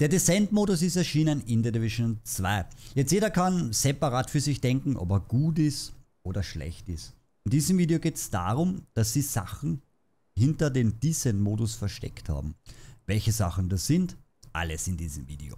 Der Descent-Modus ist erschienen in The Division 2. Jetzt jeder kann separat für sich denken, ob er gut ist oder schlecht ist. In diesem Video geht es darum, dass sie Sachen hinter dem Descent-Modus versteckt haben. Welche Sachen das sind, alles in diesem Video.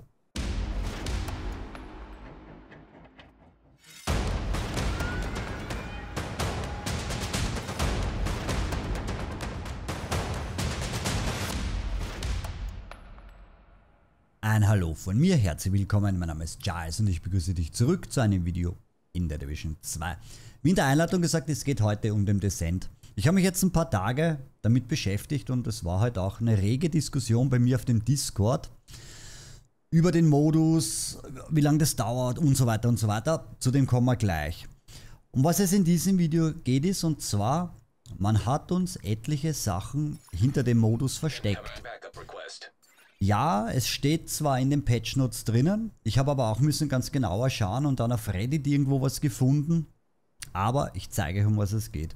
Ein Hallo von mir, herzlich willkommen, mein Name ist Giles und ich begrüße dich zurück zu einem Video in der Division 2. Wie in der Einleitung gesagt, es geht heute um den Descent. Ich habe mich jetzt ein paar Tage damit beschäftigt und es war halt auch eine rege Diskussion bei mir auf dem Discord über den Modus, wie lange das dauert und so weiter und so weiter. Zu dem kommen wir gleich. Um was es in diesem Video geht ist und zwar, man hat uns etliche Sachen hinter dem Modus versteckt. Ja, es steht zwar in den Patch Notes drinnen, ich habe aber auch müssen ganz genauer schauen und dann auf Reddit irgendwo was gefunden, aber ich zeige euch, um was es geht.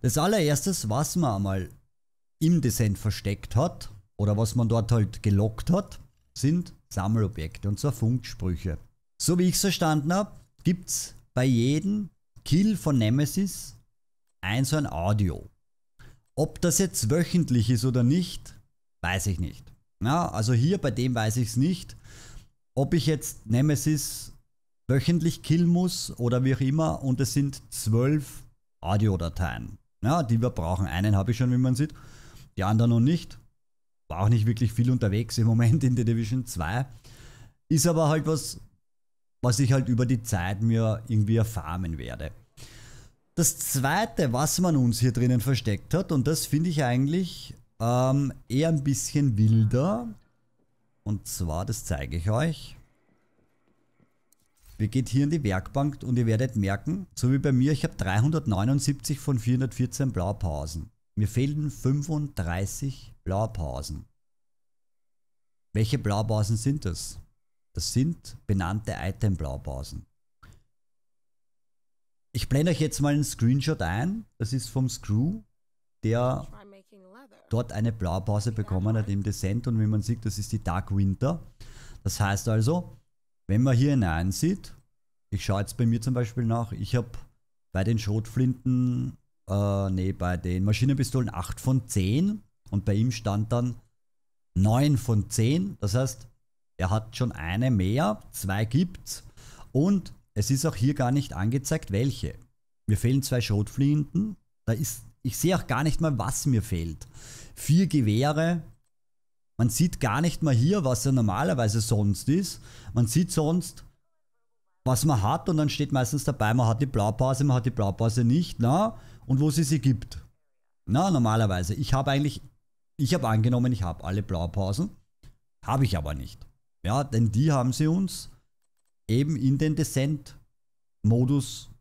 Das allererstes, was man einmal im Descent versteckt hat oder was man dort halt gelockt hat, sind Sammelobjekte und zwar Funksprüche. So wie ich es verstanden habe, gibt es bei jedem Kill von Nemesis ein so ein Audio. Ob das jetzt wöchentlich ist oder nicht, weiß ich nicht. Ja, also hier bei dem weiß ich es nicht. Ob ich jetzt Nemesis wöchentlich killen muss oder wie auch immer und es sind zwölf Audiodateien, ja, die wir brauchen. Einen habe ich schon, wie man sieht, die anderen noch nicht. War auch nicht wirklich viel unterwegs im Moment in der Division 2. Ist aber halt was, was ich halt über die Zeit mir irgendwie erfahren werde. Das zweite, was man uns hier drinnen versteckt hat, und das finde ich eigentlich ähm, eher ein bisschen wilder. Und zwar, das zeige ich euch. Wir geht hier in die Werkbank und ihr werdet merken, so wie bei mir, ich habe 379 von 414 Blaupausen. Mir fehlen 35 Blaupausen. Welche Blaupausen sind das? Das sind benannte Item-Blaupausen. Ich blende euch jetzt mal einen Screenshot ein. Das ist vom Screw, der dort eine Blaupause bekommen hat im Descent und wie man sieht, das ist die Dark Winter. Das heißt also, wenn man hier hineinsieht, ich schaue jetzt bei mir zum Beispiel nach, ich habe bei den Schrotflinten, äh, nee, bei den Maschinenpistolen 8 von 10 und bei ihm stand dann 9 von 10. Das heißt, er hat schon eine mehr, zwei gibt's und es ist auch hier gar nicht angezeigt, welche. Mir fehlen zwei Schrotflinten, da ist ich sehe auch gar nicht mal, was mir fehlt. Vier Gewehre. Man sieht gar nicht mal hier, was er normalerweise sonst ist. Man sieht sonst, was man hat und dann steht meistens dabei, man hat die Blaupause, man hat die Blaupause nicht, na, und wo sie sie gibt. Na, normalerweise. Ich habe eigentlich, ich habe angenommen, ich habe alle Blaupausen. Habe ich aber nicht. Ja, denn die haben sie uns eben in den Descent-Modus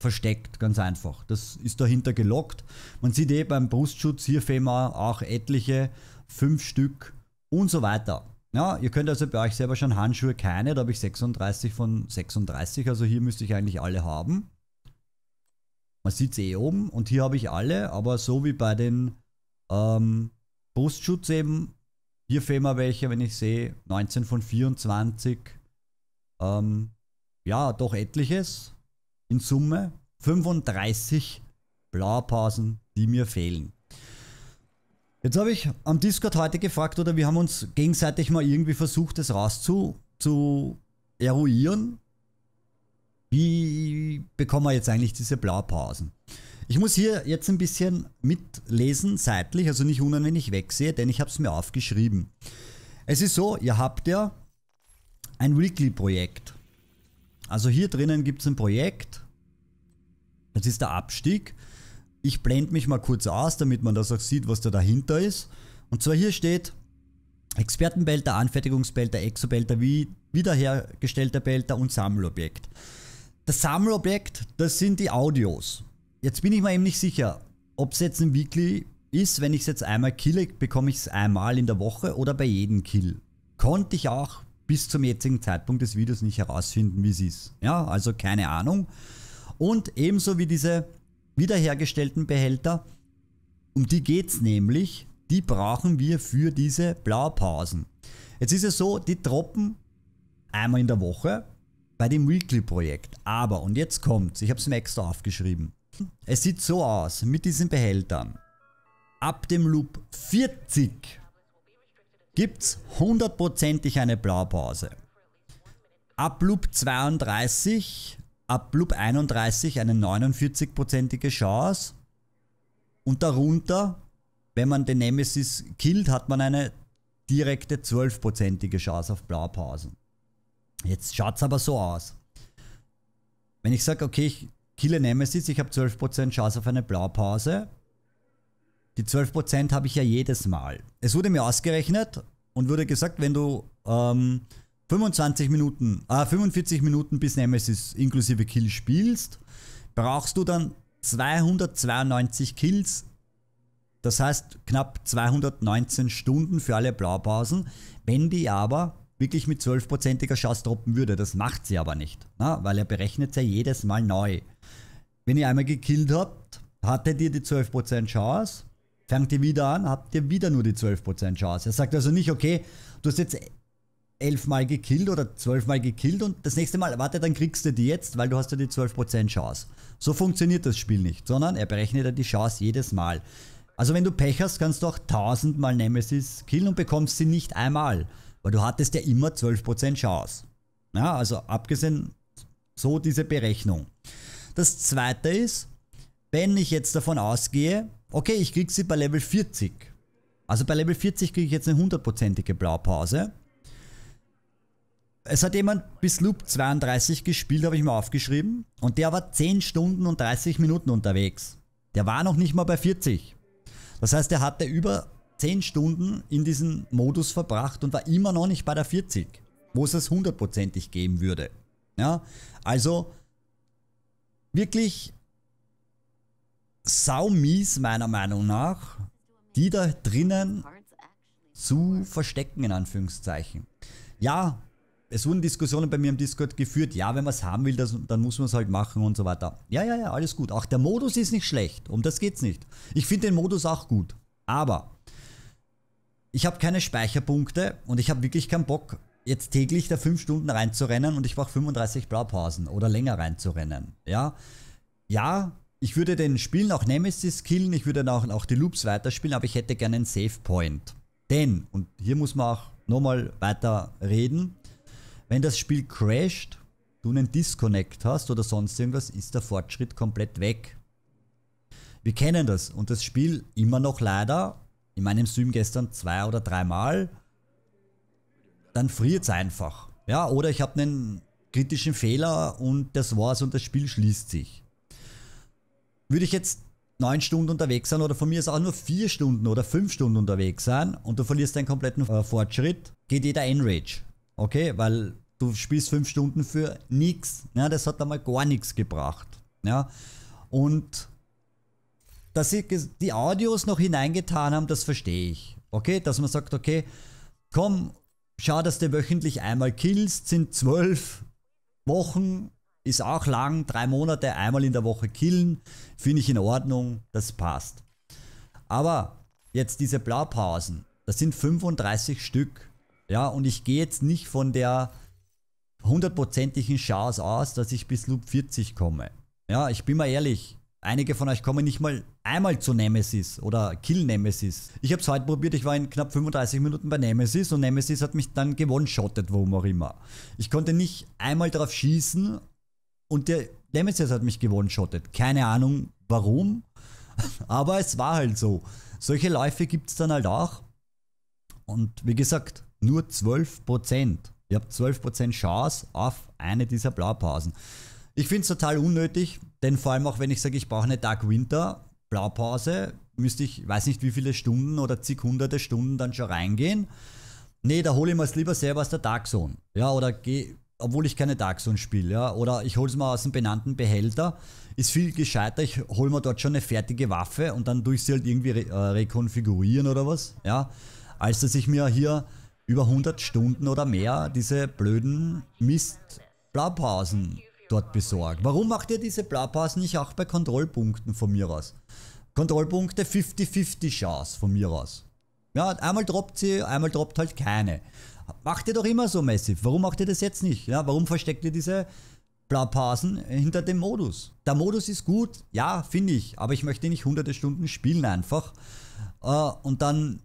versteckt, ganz einfach. Das ist dahinter gelockt. Man sieht eh beim Brustschutz hier Fema auch etliche, fünf Stück und so weiter. Ja, ihr könnt also bei euch selber schon Handschuhe keine, da habe ich 36 von 36, also hier müsste ich eigentlich alle haben. Man sieht es eh oben und hier habe ich alle, aber so wie bei den ähm, Brustschutz eben, hier fehlen mir welche, wenn ich sehe, 19 von 24, ähm, ja, doch etliches. In Summe 35 Blaupausen, die mir fehlen. Jetzt habe ich am Discord heute gefragt, oder wir haben uns gegenseitig mal irgendwie versucht, das rauszueruieren. Wie bekommen wir jetzt eigentlich diese Blaupausen? Ich muss hier jetzt ein bisschen mitlesen, seitlich, also nicht wundern, wenn ich wegsehe, denn ich habe es mir aufgeschrieben. Es ist so, ihr habt ja ein Weekly-Projekt. Also hier drinnen gibt es ein Projekt. Das ist der Abstieg. Ich blende mich mal kurz aus, damit man das auch sieht, was da dahinter ist. Und zwar hier steht Expertenbelter, Anfertigungsbelter, Exobelter, wiederhergestellter Belter und Sammelobjekt. Das Sammelobjekt, das sind die Audios. Jetzt bin ich mir eben nicht sicher, ob es jetzt ein Weekly ist. Wenn ich es jetzt einmal kille, bekomme ich es einmal in der Woche oder bei jedem Kill. Konnte ich auch bis zum jetzigen Zeitpunkt des Videos nicht herausfinden, wie es ist. Ja, also keine Ahnung. Und ebenso wie diese wiederhergestellten Behälter, um die geht es nämlich, die brauchen wir für diese Blaupausen. Jetzt ist es so, die droppen einmal in der Woche bei dem Weekly-Projekt. Aber, und jetzt kommt's, ich habe es mir extra aufgeschrieben. Es sieht so aus mit diesen Behältern. Ab dem Loop 40 gibt es hundertprozentig eine Blaupause. Ab Loop 32, ab Loop 31 eine 49%ige Chance und darunter, wenn man den Nemesis killt, hat man eine direkte 12%ige Chance auf Blaupausen. Jetzt schaut es aber so aus. Wenn ich sage, okay, ich kille Nemesis, ich habe 12% Chance auf eine Blaupause, die 12% habe ich ja jedes Mal. Es wurde mir ausgerechnet und wurde gesagt, wenn du ähm, 25 Minuten, äh, 45 Minuten bis Nemesis inklusive Kill spielst, brauchst du dann 292 Kills. Das heißt knapp 219 Stunden für alle Blaupausen. Wenn die aber wirklich mit 12%iger Chance droppen würde, das macht sie aber nicht, na? Ne? weil er berechnet ja jedes Mal neu. Wenn ihr einmal gekillt habt, hattet ihr die 12% Chance Fangt ihr wieder an, habt ihr wieder nur die 12% Chance. Er sagt also nicht, okay, du hast jetzt elfmal gekillt oder zwölfmal gekillt und das nächste Mal, warte, dann kriegst du die jetzt, weil du hast ja die 12% Chance. So funktioniert das Spiel nicht, sondern er berechnet ja die Chance jedes Mal. Also wenn du Pech hast, kannst du auch tausendmal Nemesis killen und bekommst sie nicht einmal, weil du hattest ja immer 12% Chance. Ja, also abgesehen so diese Berechnung. Das zweite ist, wenn ich jetzt davon ausgehe, Okay, ich krieg sie bei Level 40. Also bei Level 40 kriege ich jetzt eine hundertprozentige Blaupause. Es hat jemand bis Loop 32 gespielt, habe ich mir aufgeschrieben. Und der war 10 Stunden und 30 Minuten unterwegs. Der war noch nicht mal bei 40. Das heißt, er hatte über 10 Stunden in diesem Modus verbracht und war immer noch nicht bei der 40, wo es es hundertprozentig geben würde. Ja, also wirklich saumies meiner Meinung nach, die da drinnen zu verstecken, in Anführungszeichen. Ja, es wurden Diskussionen bei mir im Discord geführt, ja, wenn man es haben will, das, dann muss man es halt machen und so weiter. Ja, ja, ja, alles gut. Auch der Modus ist nicht schlecht, um das geht's nicht. Ich finde den Modus auch gut, aber ich habe keine Speicherpunkte und ich habe wirklich keinen Bock, jetzt täglich da 5 Stunden reinzurennen und ich brauche 35 Blaupausen oder länger reinzurennen. Ja, ja, ich würde den Spielen auch Nemesis killen, ich würde dann auch, auch die Loops weiterspielen, aber ich hätte gerne einen Save Point. Denn, und hier muss man auch nochmal weiter reden, wenn das Spiel crasht, du einen Disconnect hast oder sonst irgendwas, ist der Fortschritt komplett weg. Wir kennen das und das Spiel immer noch leider, in meinem Stream gestern zwei oder dreimal, dann friert es einfach. Ja, oder ich habe einen kritischen Fehler und das war's und das Spiel schließt sich würde ich jetzt neun Stunden unterwegs sein oder von mir ist auch nur vier Stunden oder fünf Stunden unterwegs sein und du verlierst deinen kompletten äh, Fortschritt, geht jeder Enrage. Okay, weil du spielst fünf Stunden für nichts. Ja, das hat einmal gar nichts gebracht. Ja, und dass sie die Audios noch hineingetan haben, das verstehe ich. Okay, dass man sagt, okay, komm, schau, dass du wöchentlich einmal killst, sind zwölf Wochen, ist auch lang, drei Monate, einmal in der Woche killen. Finde ich in Ordnung, das passt. Aber jetzt diese Blaupausen, das sind 35 Stück. Ja, und ich gehe jetzt nicht von der hundertprozentigen Chance aus, dass ich bis Loop 40 komme. Ja, ich bin mal ehrlich, einige von euch kommen nicht mal einmal zu Nemesis oder Kill Nemesis. Ich habe es heute probiert, ich war in knapp 35 Minuten bei Nemesis und Nemesis hat mich dann gewonshottet, wo auch immer. Ich konnte nicht einmal drauf schießen und der Nemesis hat mich gewone-shottet. Keine Ahnung warum, aber es war halt so. Solche Läufe gibt es dann halt auch. Und wie gesagt, nur 12%. Ihr habt 12% Chance auf eine dieser Blaupausen. Ich finde es total unnötig, denn vor allem auch wenn ich sage, ich brauche eine Dark Winter Blaupause, müsste ich, weiß nicht wie viele Stunden oder zig hunderte Stunden dann schon reingehen. Nee, da hole ich mir es lieber selber aus der Dark Zone. Ja, oder gehe obwohl ich keine Dark Zone spiele, ja, oder ich hole es mal aus dem benannten Behälter, ist viel gescheiter, ich hole mir dort schon eine fertige Waffe und dann tue ich sie halt irgendwie re äh, rekonfigurieren oder was, ja, als dass ich mir hier über 100 Stunden oder mehr diese blöden Mist-Blaupausen dort besorge. Warum macht ihr diese Blaupausen nicht auch bei Kontrollpunkten von mir aus? Kontrollpunkte 50-50 Chance von mir aus. Ja, einmal droppt sie, einmal droppt halt keine. Macht ihr doch immer so massiv. Warum macht ihr das jetzt nicht? Ja, warum versteckt ihr diese Blaupausen hinter dem Modus? Der Modus ist gut, ja, finde ich, aber ich möchte nicht hunderte Stunden spielen einfach. Uh, und dann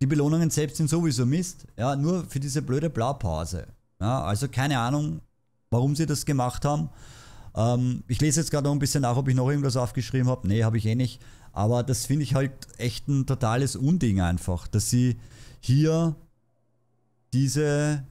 die Belohnungen selbst sind sowieso Mist, ja, nur für diese blöde Blaupause. Ja, also keine Ahnung, warum sie das gemacht haben. Ähm, ich lese jetzt gerade noch ein bisschen nach, ob ich noch irgendwas aufgeschrieben habe. Nee, habe ich eh nicht. Aber das finde ich halt echt ein totales Unding einfach, dass sie hier diese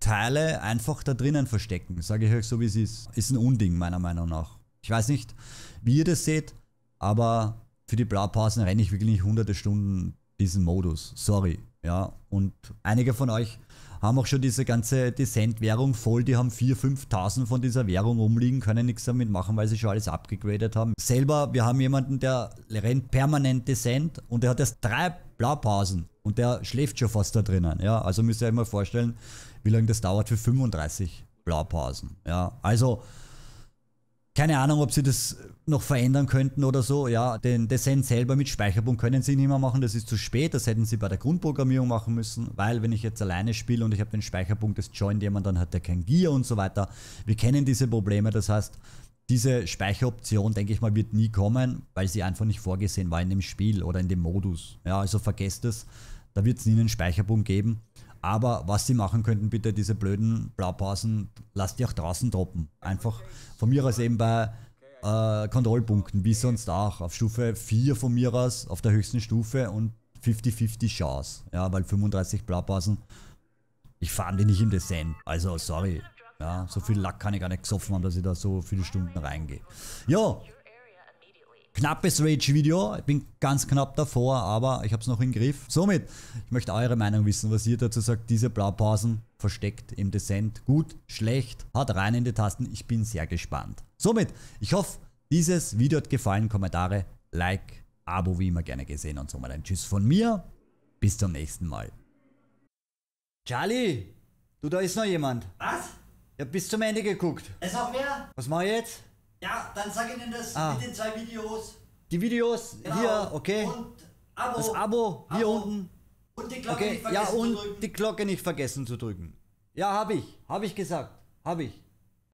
Teile einfach da drinnen verstecken. Sage ich euch so, wie es ist. Ist ein Unding, meiner Meinung nach. Ich weiß nicht, wie ihr das seht, aber für die Blaupausen renne ich wirklich nicht hunderte Stunden diesen Modus. Sorry. Ja, und einige von euch haben auch schon diese ganze Descent-Währung voll. Die haben 4.000, 5.000 von dieser Währung rumliegen, können nichts damit machen, weil sie schon alles abgegradet haben. Selber, wir haben jemanden, der rennt permanent Descent und der hat erst drei Blaupausen und der schläft schon fast da drinnen. Ja, also müsst ihr euch mal vorstellen, wie lange das dauert für 35 Blaupausen. Ja, also keine Ahnung, ob sie das noch verändern könnten oder so. Ja, den Descent selber mit Speicherpunkt können sie nicht mehr machen, das ist zu spät. Das hätten sie bei der Grundprogrammierung machen müssen, weil wenn ich jetzt alleine spiele und ich habe den Speicherpunkt des Join, jemand dann hat der kein Gear und so weiter. Wir kennen diese Probleme, das heißt, diese Speicheroption, denke ich mal, wird nie kommen, weil sie einfach nicht vorgesehen war in dem Spiel oder in dem Modus. Ja, also vergesst es, da wird es nie einen Speicherpunkt geben. Aber was sie machen könnten, bitte diese blöden Blaupausen, lasst die auch draußen droppen. Einfach von mir aus eben bei äh, Kontrollpunkten, wie sonst auch. Auf Stufe 4 von mir aus, auf der höchsten Stufe und 50-50 Chance. Ja, weil 35 Blaupausen, ich fahre die nicht im Design. Also, sorry. Ja, so viel Lack kann ich gar nicht gesoffen haben, dass ich da so viele Stunden reingehe. Ja, Knappes Rage-Video. Ich bin ganz knapp davor, aber ich habe es noch im Griff. Somit, ich möchte eure Meinung wissen, was ihr dazu sagt. Diese Blaupausen versteckt im Descent. Gut, schlecht, hat rein in die Tasten. Ich bin sehr gespannt. Somit, ich hoffe, dieses Video hat gefallen. Kommentare, Like, Abo wie immer gerne gesehen und somit ein Tschüss von mir. Bis zum nächsten Mal. Charlie, du da ist noch jemand. Was? Ich hab bis zum Ende geguckt. Es auch mehr? Was mach ich jetzt? Ja, dann sag ihnen das ah. mit den zwei Videos. Die Videos genau. hier, okay. Und Abo. Das Abo hier Abo. unten. Und die Glocke okay. nicht vergessen ja, und zu drücken. Die Glocke nicht vergessen zu drücken. Ja, habe ich. Habe ich gesagt. Habe ich.